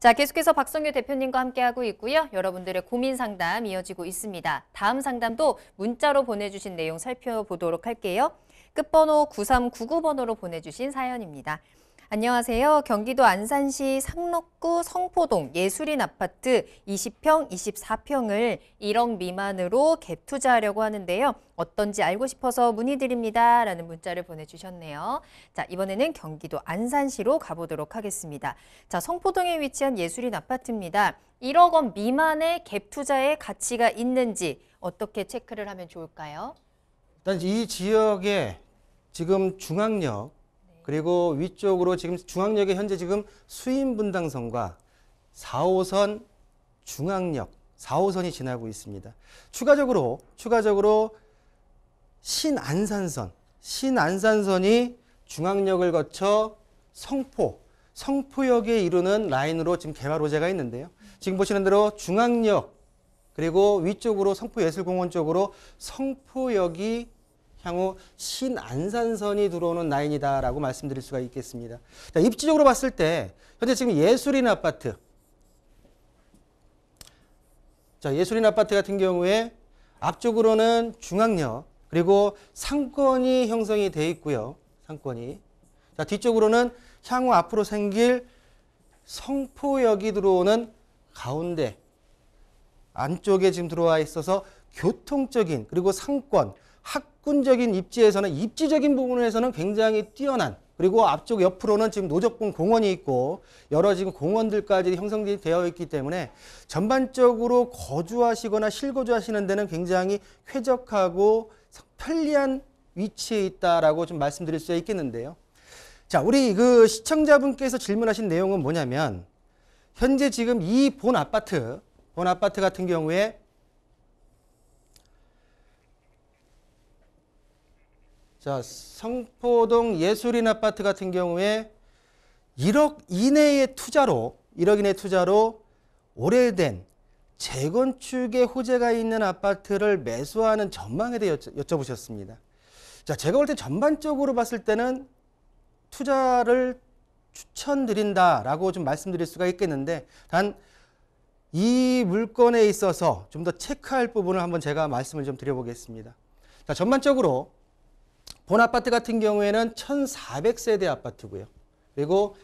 자, 계속해서 박성규 대표님과 함께하고 있고요. 여러분들의 고민 상담 이어지고 있습니다. 다음 상담도 문자로 보내주신 내용 살펴보도록 할게요. 끝번호 9399번호로 보내주신 사연입니다. 안녕하세요. 경기도 안산시 상록구 성포동 예술인 아파트 20평, 24평을 1억 미만으로 갭투자하려고 하는데요. 어떤지 알고 싶어서 문의드립니다. 라는 문자를 보내주셨네요. 자, 이번에는 경기도 안산시로 가보도록 하겠습니다. 자, 성포동에 위치한 예술인 아파트입니다. 1억 원 미만의 갭투자의 가치가 있는지 어떻게 체크를 하면 좋을까요? 일단 이 지역에 지금 중앙역 그리고 위쪽으로 지금 중앙역에 현재 지금 수인분당선과 4호선 중앙역 4호선이 지나고 있습니다. 추가적으로 추가적으로 신안산선 신안산선이 중앙역을 거쳐 성포 성포역에 이르는 라인으로 지금 개발 호재가 있는데요. 지금 보시는 대로 중앙역 그리고 위쪽으로 성포예술공원 쪽으로 성포역이 향후 신안산선이 들어오는 라인이다라고 말씀드릴 수가 있겠습니다. 자, 입지적으로 봤을 때 현재 지금 예술인 아파트 자, 예술인 아파트 같은 경우에 앞쪽으로는 중앙역 그리고 상권이 형성이 돼 있고요. 상권이. 자, 뒤쪽으로는 향후 앞으로 생길 성포역이 들어오는 가운데 안쪽에 지금 들어와 있어서 교통적인 그리고 상권 학군적인 입지에서는 입지적인 부분에서는 굉장히 뛰어난 그리고 앞쪽 옆으로는 지금 노적분 공원이 있고 여러 지금 공원들까지 형성되어 있기 때문에 전반적으로 거주하시거나 실거주하시는 데는 굉장히 쾌적하고 편리한 위치에 있다라고 좀 말씀드릴 수 있겠는데요. 자, 우리 그 시청자분께서 질문하신 내용은 뭐냐면 현재 지금 이 본 아파트, 본 아파트 같은 경우에 자, 성포동 예술인 아파트 같은 경우에 1억 이내의 투자로 1억 이내 투자로 오래된 재건축의 호재가 있는 아파트를 매수하는 전망에 대해 여쭤, 여쭤보셨습니다. 자, 제가 볼 때 전반적으로 봤을 때는 투자를 추천드린다라고 좀 말씀드릴 수가 있겠는데 단 이 물건에 있어서 좀 더 체크할 부분을 한번 제가 말씀을 좀 드려보겠습니다. 자, 전반적으로 본 아파트 같은 경우에는 1,400세대 아파트고요. 그리고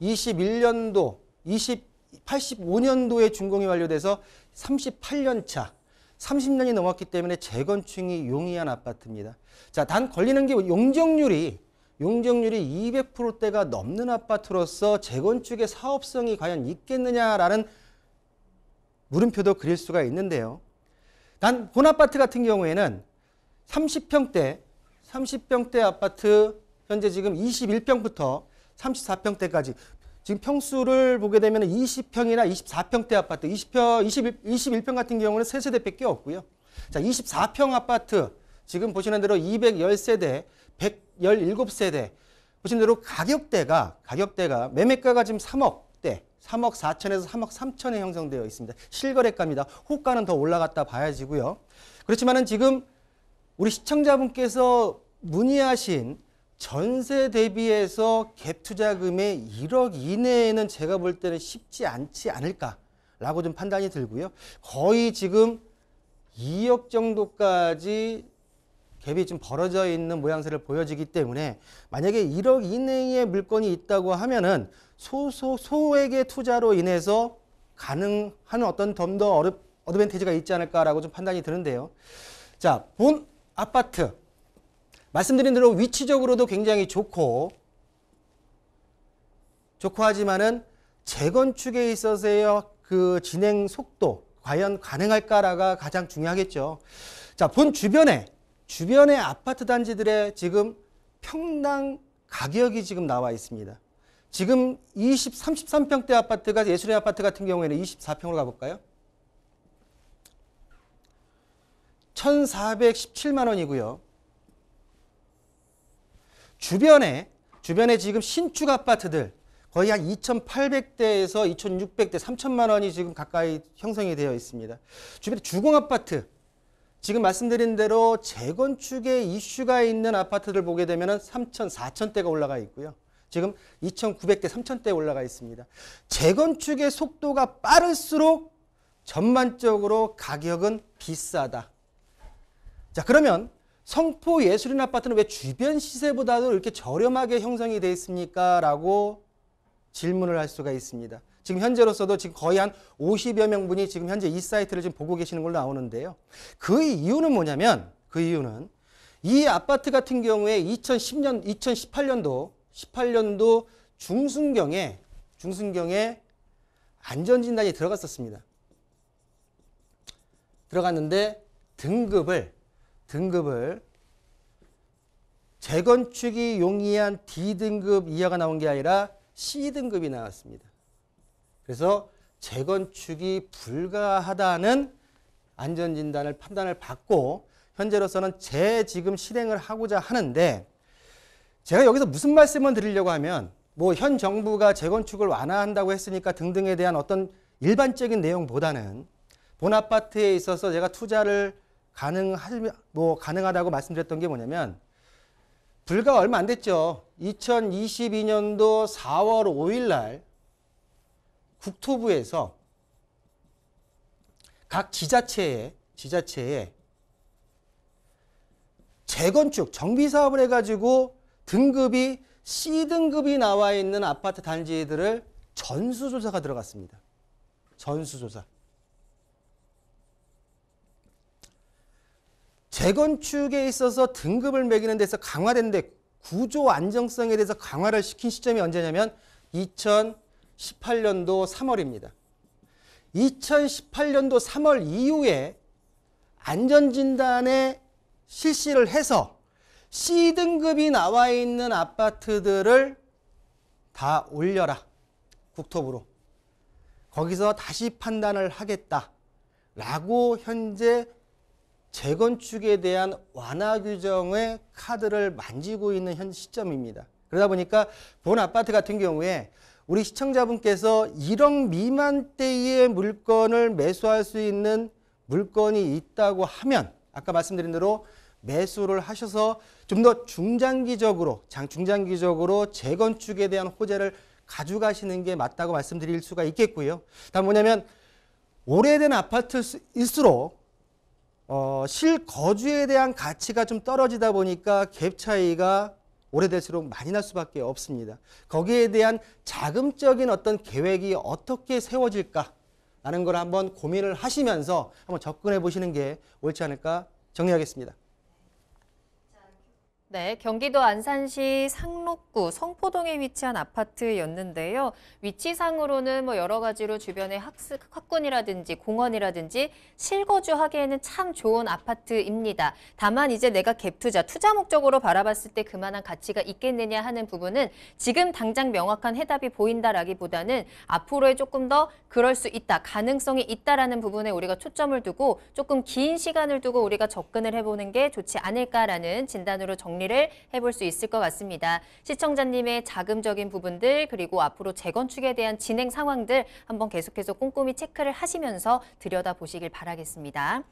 21년도, 20, 85년도에 준공이 완료돼서 38년 차, 30년이 넘었기 때문에 재건축이 용이한 아파트입니다. 자, 단 걸리는 게 용적률이 용적률이 200%대가 넘는 아파트로서 재건축의 사업성이 과연 있겠느냐라는 물음표도 그릴 수가 있는데요. 단 본아파트 같은 경우에는 30평대 30평대 아파트 현재 지금 21평부터 34평대까지 지금 평수를 보게 되면 20평이나 24평대 아파트 20평, 21, 21평 같은 경우는 3세대밖에 없고요. 자, 24평 아파트 지금 보시는 대로 210세대, 117세대 보시는 대로 가격대가 가격대가 매매가가 지금 3억대 3억 4천에서 3억 3천에 형성되어 있습니다. 실거래가입니다. 호가는 더 올라갔다 봐야지고요. 그렇지만은 지금 우리 시청자분께서 문의하신 전세 대비해서 갭 투자금의 1억 이내에는 제가 볼 때는 쉽지 않지 않을까라고 좀 판단이 들고요. 거의 지금 2억 정도까지 갭이 좀 벌어져 있는 모양새를 보여지기 때문에 만약에 1억 이내의 물건이 있다고 하면은 소소 소액의 투자로 인해서 가능한 어떤 덤더 어드밴티지가 있지 않을까라고 좀 판단이 드는데요. 자, 본 아파트 말씀드린 대로 위치적으로도 굉장히 좋고 좋고 하지만은 재건축에 있어서의 그 진행 속도 과연 가능할까라가 가장 중요하겠죠. 자, 본 주변에 주변의 아파트 단지들의 지금 평당 가격이 지금 나와 있습니다. 지금 20, 33평대 아파트가 예술의 아파트 같은 경우에는 24평으로 가볼까요? 1,417만 원이고요. 주변에 주변에 지금 신축 아파트들 거의 한 2,800대에서 2,600대, 3천만 원이 지금 가까이 형성이 되어 있습니다. 주변에 주공 아파트 지금 말씀드린 대로 재건축의 이슈가 있는 아파트들 보게 되면 3천, 4천대가 올라가 있고요. 지금 2,900대, 3천대 올라가 있습니다. 재건축의 속도가 빠를수록 전반적으로 가격은 비싸다. 자, 그러면 성포 예술인 아파트는 왜 주변 시세보다도 이렇게 저렴하게 형성이 되어 있습니까? 라고 질문을 할 수가 있습니다. 지금 현재로서도 지금 거의 한 50여 명분이 지금 현재 이 사이트를 지금 보고 계시는 걸로 나오는데요. 그 이유는 뭐냐면 그 이유는 이 아파트 같은 경우에 2010년 2018년도 18년도 중순경에 중순경에 안전 진단이 들어갔었습니다. 들어갔는데 등급을 등급을 재건축이 용이한 D등급 이하가 나온 게 아니라 C등급이 나왔습니다. 그래서 재건축이 불가하다는 안전진단을 판단을 받고 현재로서는 재 지금 실행을 하고자 하는데 제가 여기서 무슨 말씀을 드리려고 하면 뭐 현 정부가 재건축을 완화한다고 했으니까 등등에 대한 어떤 일반적인 내용보다는 본 아파트에 있어서 제가 투자를 가능할 뭐 가능하다고 말씀드렸던 게 뭐냐면 불과 얼마 안 됐죠. 2022년도 4월 5일 날 국토부에서 각 지자체에 지자체에 재건축 정비 사업을 해 가지고 등급이 C등급이 나와 있는 아파트 단지들을 전수조사가 들어갔습니다. 전수조사. 재건축에 있어서 등급을 매기는 데서 강화된데 구조 안정성에 대해서 강화를 시킨 시점이 언제냐면 2018년도 3월입니다. 2018년도 3월 이후에 안전진단에 실시를 해서 C등급이 나와 있는 아파트들을 다 올려라. 국토부로. 거기서 다시 판단을 하겠다. 라고 현재 재건축에 대한 완화 규정의 카드를 만지고 있는 현 시점입니다. 그러다 보니까 본 아파트 같은 경우에 우리 시청자분께서 1억 미만대의 물건을 매수할 수 있는 물건이 있다고 하면 아까 말씀드린 대로 매수를 하셔서 좀 더 중장기적으로 장 중장기적으로 재건축에 대한 호재를 가져가시는 게 맞다고 말씀드릴 수가 있겠고요. 다음 뭐냐면 오래된 아파트일수록 어, 실거주에 대한 가치가 좀 떨어지다 보니까 갭 차이가 오래될수록 많이 날 수밖에 없습니다. 거기에 대한 자금적인 어떤 계획이 어떻게 세워질까 라는 걸 한번 고민을 하시면서 한번 접근해 보시는 게 옳지 않을까 정리하겠습니다. 네, 경기도 안산시 상록구 성포동에 위치한 아파트였는데요. 위치상으로는 뭐 여러 가지로 주변에 학습, 학군이라든지 공원이라든지 실거주하기에는 참 좋은 아파트입니다. 다만 이제 내가 갭투자, 투자 목적으로 바라봤을 때 그만한 가치가 있겠느냐 하는 부분은 지금 당장 명확한 해답이 보인다라기보다는 앞으로에 조금 더 그럴 수 있다, 가능성이 있다라는 부분에 우리가 초점을 두고 조금 긴 시간을 두고 우리가 접근을 해보는 게 좋지 않을까라는 진단으로 정리 정리를 해볼 수 있을 것 같습니다. 시청자님의 자금적인 부분들 그리고 앞으로 재건축에 대한 진행 상황들 한번 계속해서 꼼꼼히 체크를 하시면서 들여다보시길 바라겠습니다.